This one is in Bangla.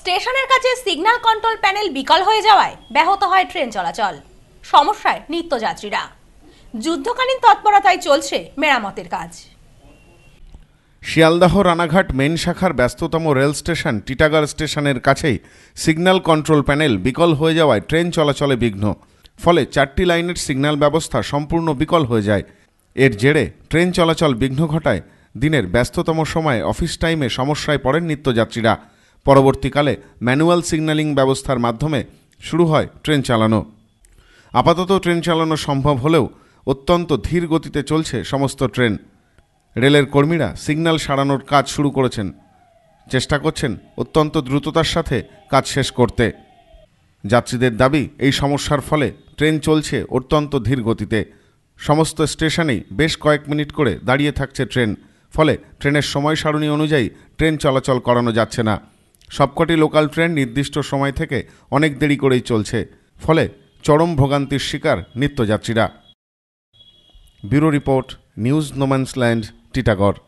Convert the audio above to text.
স্টেশনের কাছে সিগন্যাল কন্ট্রোল প্যানেল বিকল হয়ে যাওয়ায় ব্যাহত হয় ট্রেন চলাচল সমস্যায় নিত্যযাত্রীরা যুদ্ধকালীন তৎপরতায় চলছে মেরামতের কাজ শিয়ালদাহ রানাঘাট মেন শাখার ব্যস্ততম রেল স্টেশন টিটাগড় স্টেশনের কাছেই সিগন্যাল কন্ট্রোল প্যানেল বিকল হয়ে যাওয়ায় ট্রেন চলাচলে বিঘ্ন ফলে চারটি লাইনের সিগন্যাল ব্যবস্থা সম্পূর্ণ বিকল হয়ে যায় এর জেরে ট্রেন চলাচল বিঘ্ন ঘটায় দিনের ব্যস্ততম সময়ে অফিস টাইমে সমস্যায় পড়েন নিত্যযাত্রীরা পরবর্তীকালে ম্যানুয়াল সিগন্যালিং ব্যবস্থার মাধ্যমে শুরু হয় ট্রেন চালানো আপাতত ট্রেন চালানো সম্ভব হলেও অত্যন্ত ধীর গতিতে চলছে সমস্ত ট্রেন রেলের কর্মীরা সিগন্যাল সারানোর কাজ শুরু করেছেন চেষ্টা করছেন অত্যন্ত দ্রুততার সাথে কাজ শেষ করতে যাত্রীদের দাবি এই সমস্যার ফলে ট্রেন চলছে অত্যন্ত ধীর গতিতে সমস্ত স্টেশনেই বেশ কয়েক মিনিট করে দাঁড়িয়ে থাকছে ট্রেন ফলে ট্রেনের সময় সারণী অনুযায়ী ট্রেন চলাচল করানো যাচ্ছে না সবকটি লোকাল ট্রেন নির্দিষ্ট সময় থেকে অনেক দেরি করেই চলছে ফলে চরম ভোগান্তির শিকার নিত্যযাত্রীরা bureau report news no man's land Titagarh